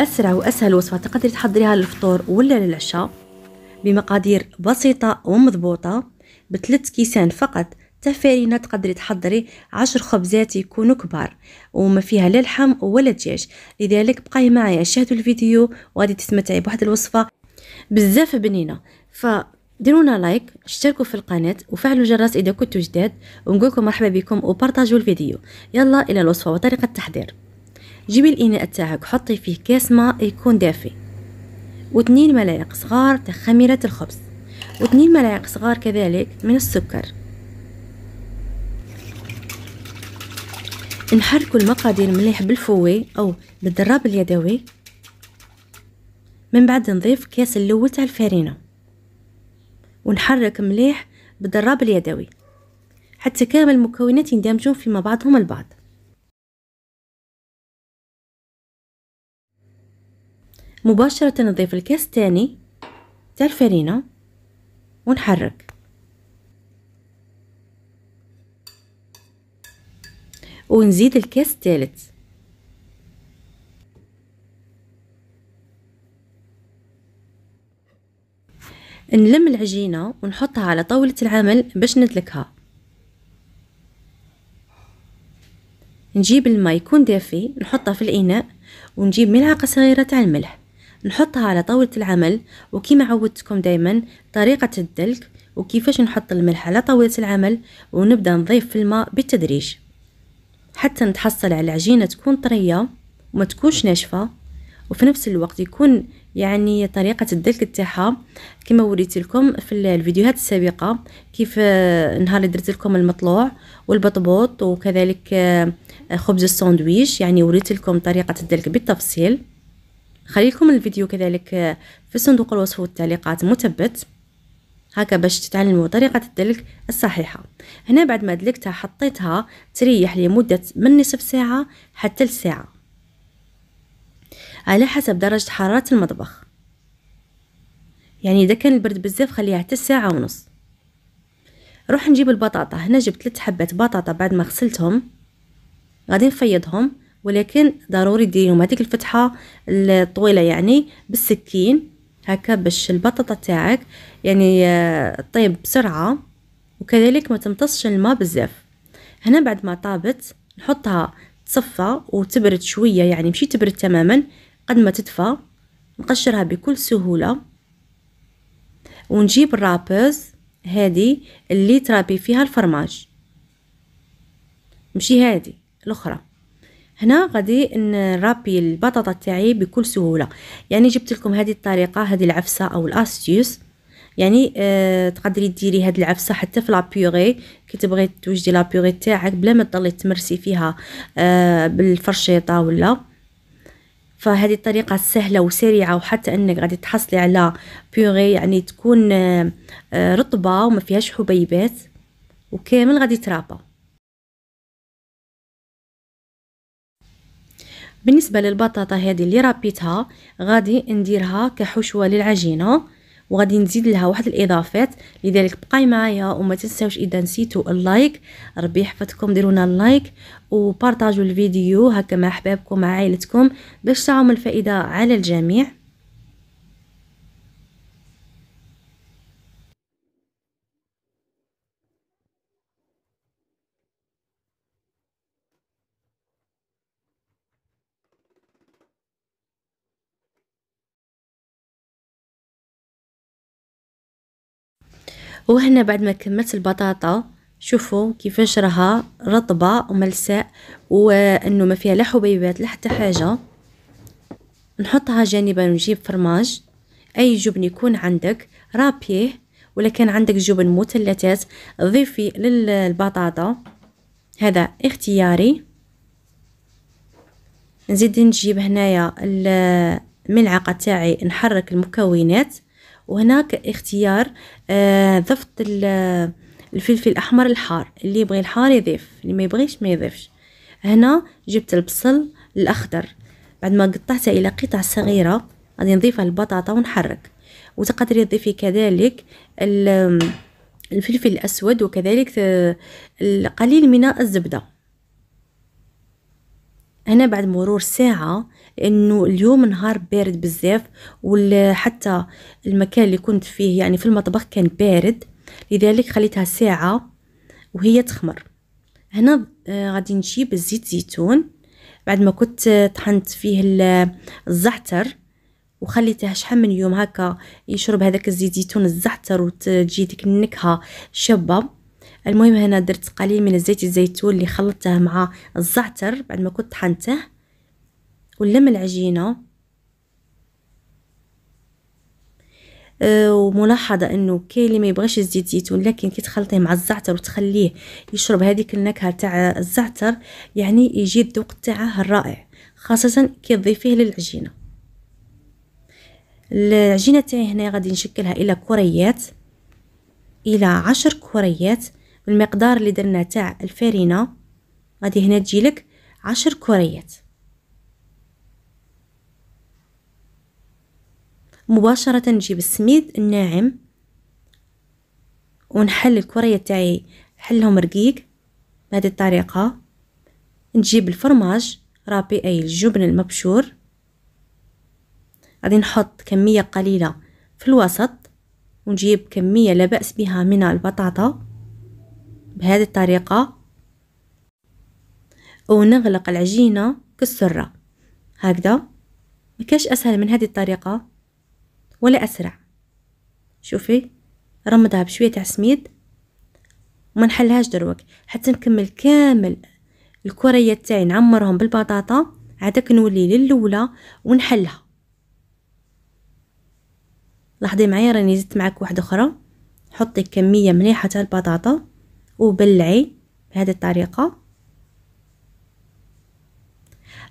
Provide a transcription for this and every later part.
أسرع وأسهل وصفة تقدري تحضريها للفطور ولا للعشاء بمقادير بسيطة ومضبوطة بثلاث كيسان فقط تاع تقدري تحضري عشر خبزات يكونوا كبار وما فيها لا لحم ولا دجاج لذلك بقاي معايا شاهدوا الفيديو وغادي تستمتعي بواحد الوصفة بزاف بنينة ف ديرونا لايك اشتركوا في القناة وفعلوا الجرس إذا كنتوا جداد ونقولكم مرحبا بكم وبرتاجوا الفيديو يلا إلى الوصفة وطريقة التحضير جيبي الإناء تاعك حطي فيه كاس ماء يكون دافي واثنين ملاعق صغار تاع خميرة الخبز واثنين ملاعق صغار كذلك من السكر نحركوا المقادير مليح بالفوي او بالدراب اليدوي من بعد نضيف كاس الاول تاع الفارينه ونحرك مليح بالدراب اليدوي حتى كامل المكونات يندمجون فيما بعضهم البعض مباشرة نضيف الكاس الثاني تاع الفرينة ونحرك ونزيد الكاس الثالث نلم العجينة ونحطها على طاولة العمل باش ندلكها نجيب الماء يكون دافي نحطه في الإناء ونجيب ملعقة صغيرة تاع الملح نحطها على طاولة العمل وكما عودتكم دايما طريقة الدلك وكيفاش نحط الملح على طاولة العمل ونبدأ نضيف في الماء بالتدريج حتى نتحصل على عجينة تكون طرية وما تكونش ناشفة وفي نفس الوقت يكون يعني طريقة الدلك تاعها كما وريت لكم في الفيديوهات السابقة كيف آه، نهار اللي درت لكم المطلوع والبطبوط وكذلك آه، خبز الساندويش يعني وريت لكم طريقة الدلك بالتفصيل خلي لكم الفيديو كذلك في صندوق الوصف والتعليقات مثبت هكا باش تتعلموا طريقة الدلك الصحيحة هنا بعد ما دلكتها حطيتها تريح لمدة من نصف ساعة حتى لساعة على حسب درجة حرارة المطبخ يعني إذا كان البرد بزاف خليها حتى ساعة ونص روح نجيب البطاطا هنا جبت ثلاث حبات بطاطا بعد ما غسلتهم غادي نفيضهم ولكن ضروري ديريهم هذيك الفتحه الطويله يعني بالسكين هكا باش البطاطا تاعك يعني طيب بسرعه وكذلك ما تمتصش الماء بزاف هنا بعد ما طابت نحطها تصفى وتبرد شويه يعني ماشي تبرد تماما قد ما تدفى نقشرها بكل سهوله ونجيب الرابوز هذه اللي ترابي فيها الفرماج مشي هذه الاخرى هنا غادي نرابي البطاطا تاعي بكل سهوله يعني جبت لكم هذه الطريقه هذه العفسه او الاستيوس يعني آه تقدري ديري هذه العفسه حتى في لابيوغي كي تبغي توجدي لابيوغي تاعك بلا ما تضلي تمرسي فيها آه بالفرشيطه ولا فهذه الطريقه سهله وسريعه وحتى انك غادي تحصلي على بيوغي يعني تكون آه رطبه وما فيهاش حبيبات وكامل غادي ترابا بالنسبه للبطاطا هذه اللي ربيتها غادي نديرها كحشوه للعجينه وغادي نزيد لها واحد الاضافات لذلك بقاي معايا وما تنساوش اذا نسيتوا اللايك ربي يحفظكم ديرونا اللايك وبارطاجوا الفيديو هكا مع احبابكم مع عائلتكم باش تعم الفائده على الجميع وهنا بعد ما كملت البطاطا شوفوا كيفاش راها رطبة وملساء وانه ما فيها لا حبيبات لا حتى حاجة نحطها جانبا ونجيب فرماج اي جبن يكون عندك رابيه ولا كان عندك جبن مثلثات ضيفي للبطاطا هذا اختياري نزيد نجيب هنايا الملعقه تاعي نحرك المكونات وهناك اختيار آه، ضفت الفلفل الاحمر الحار اللي يبغي الحار يضيف اللي ما يبغيش ما يضيفش هنا جبت البصل الاخضر بعد ما قطعته الى قطع صغيره غادي نضيفها البطاطا ونحرك وتقدري تضيفي كذلك الفلفل الاسود وكذلك آه، القليل من الزبده هنا بعد مرور ساعة لأنه اليوم نهار بارد بزاف وحتى المكان اللي كنت فيه يعني في المطبخ كان بارد لذلك خليتها ساعة وهي تخمر هنا آه، غادي نجيب الزيت زيتون بعد ما كنت آه، طحنت فيه الزعتر وخليته شحال من يوم هكا يشرب هذاك الزيت زيتون الزعتر وتجي ديك النكهه شابه المهم هنا درت قليل من الزيت الزيتون اللي خلطته مع الزعتر بعد ما كنت طحنته ولم العجينه أه، وملاحظه انه كاين اللي ما يبغيش الزيت زيتون لكن كي تخلطيه مع الزعتر وتخليه يشرب هذيك النكهه تاع الزعتر يعني يجي الذوق تاعه رائع خاصه كي تضيفيه للعجينه العجينه تاعي هنا غادي نشكلها الى كريات الى عشر كريات المقدار اللي درنا تاع الفارينة غادي هنا تجيلك عشر كريات مباشرة نجيب السميد الناعم ونحل الكريات تاعي حلهم رقيق بهذه الطريقة نجيب الفرماج رابي أي الجبن المبشور غادي نحط كمية قليلة في الوسط ونجيب كمية لا بأس بها من البطاطا بهذه الطريقة ونغلق العجينة كالسرة هكذا ما كاش أسهل من هذه الطريقة ولا أسرع شوفي رمضها بشوية تاع سميد وما نحلهاش دروك حتى نكمل كامل الكريات تاعي نعمرهم بالبطاطا عادك نولي للولى ونحلها لاحظي معايا راني زدت معاك واحده اخرى حطي كميه مليحه تاع البطاطا وبلعي بهذه الطريقة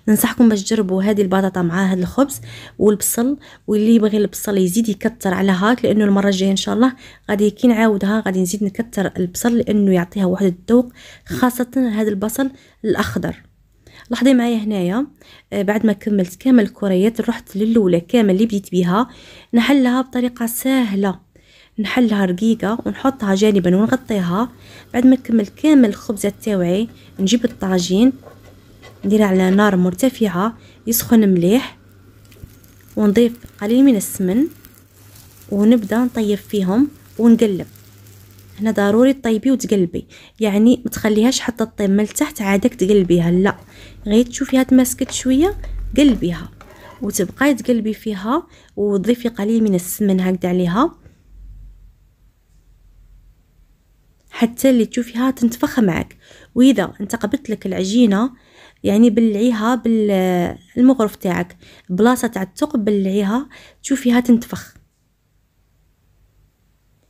ننصحكم باش تجربوا هذه البطاطا مع هذا الخبز والبصل واللي يبغي البصل يزيد يكتر على هاك لانه المره الجايه ان شاء الله غادي كي نعاودها غادي نزيد نكتر البصل لانه يعطيها واحد الذوق خاصه هذا البصل الاخضر لاحظي معايا هنايا آه، بعد ما كملت كامل الكريات رحت للاولى كامل اللي بديت بها نحلها بطريقه سهله نحلها رقيقة ونحطها جانبا ونغطيها بعد ما نكمل كامل الخبزة تاوعي نجيب الطاجين نديرها على نار مرتفعة يسخن مليح ونضيف قليل من السمن ونبدا نطيب فيهم ونقلب هنا ضروري تطيبي وتقلبي يعني ما تخليهاش حتى تطيب من تحت عادك تقلبيها لا غير تشوفيها تماسكت شويه قلبيها وتبقاي تقلبي فيها وتضيفي قليل من السمن هكذا عليها حتى اللي تشوفيها تنتفخ معك واذا قبلت لك العجينه يعني بلعيها بالمغرف تاعك بلاصه تاع الثقب بلعيها تشوفيها تنتفخ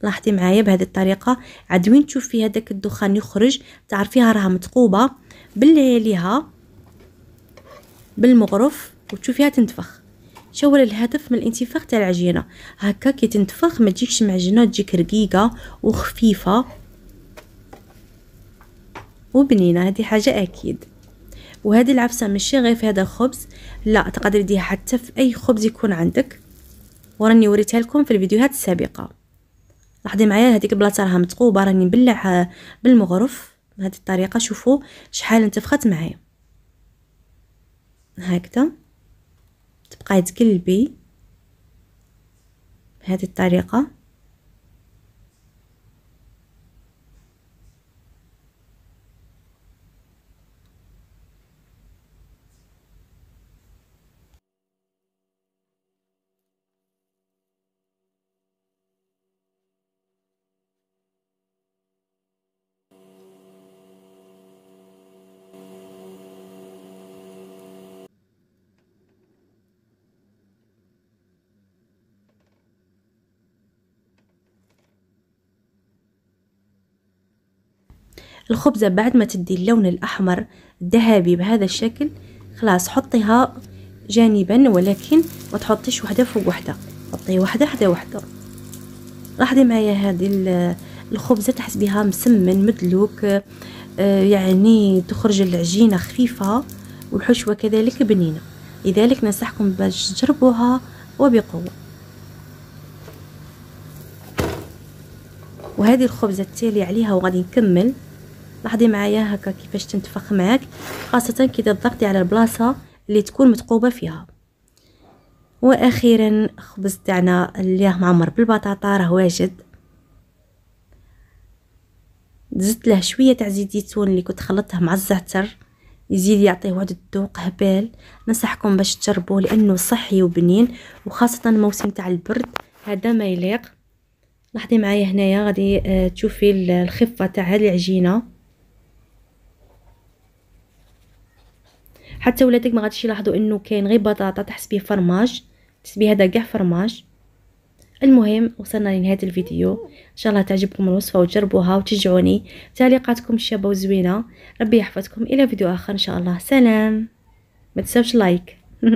لاحظي معايا بهذه الطريقه عاد وين تشوفي هذاك الدخان يخرج تعرفيها راها مثقوبه بلعي ليها بالمغرف وتشوفيها تنتفخ شاول الهدف من الانتفاخ تاع العجينه هكا كي تنتفخ ما تجيكش معجنه تجيك رقيقه وخفيفه وبنينة هذه حاجة أكيد وهذه العفسة ماشي غير في هذا الخبز لا تقدر ديها حتى في أي خبز يكون عندك وراني وريتها لكم في الفيديوهات السابقة لاحظي معايا هذيك البلاطه راها متقوبه راني نبلع بالمغرف بهذه الطريقه شوفوا شحال انتفخت معايا هكذا تبقاي تقلبي بهذه الطريقه الخبزة بعد ما تدي اللون الأحمر الذهبي بهذا الشكل خلاص حطيها جانبا ولكن ما تحطيش وحده فوق وحده حطي وحده حدا وحده لاحظي معايا هذه الخبزه تحسبيها مسمن مدلوك آه، يعني تخرج العجينه خفيفه والحشوه كذلك بنينه لذلك ننصحكم باش تجربوها وبقوه وهذه الخبزه التالي عليها وغادي نكمل لاحظي معايا هكا كيفاش تنتفخ معاك خاصه كي ضغطي على البلاصه اللي تكون متقوبه فيها واخيرا الخبز تاعنا اللي معمر بالبطاطا راه واجد زدت له شويه تاع زيت زيتون اللي كنت خلطته مع الزعتر يزيد يعطيه واحد الذوق هبال نصحكم باش تجربوه لانه صحي وبنين وخاصه الموسم تاع البرد هذا ما يليق لاحظي معايا هنايا غادي آه، تشوفي الخفه تاع هذه العجينه حتى ولادك ما غاديش يلاحظوا انه كاين غير بطاطا تحس فرماج تحس هذا كاع فرماج المهم وصلنا لنهايه الفيديو ان شاء الله تعجبكم الوصفه وتجربوها وتشجعوني تعليقاتكم الشابه وزوينه ربي يحفظكم الى فيديو اخر ان شاء الله سلام ما تنساوش لايك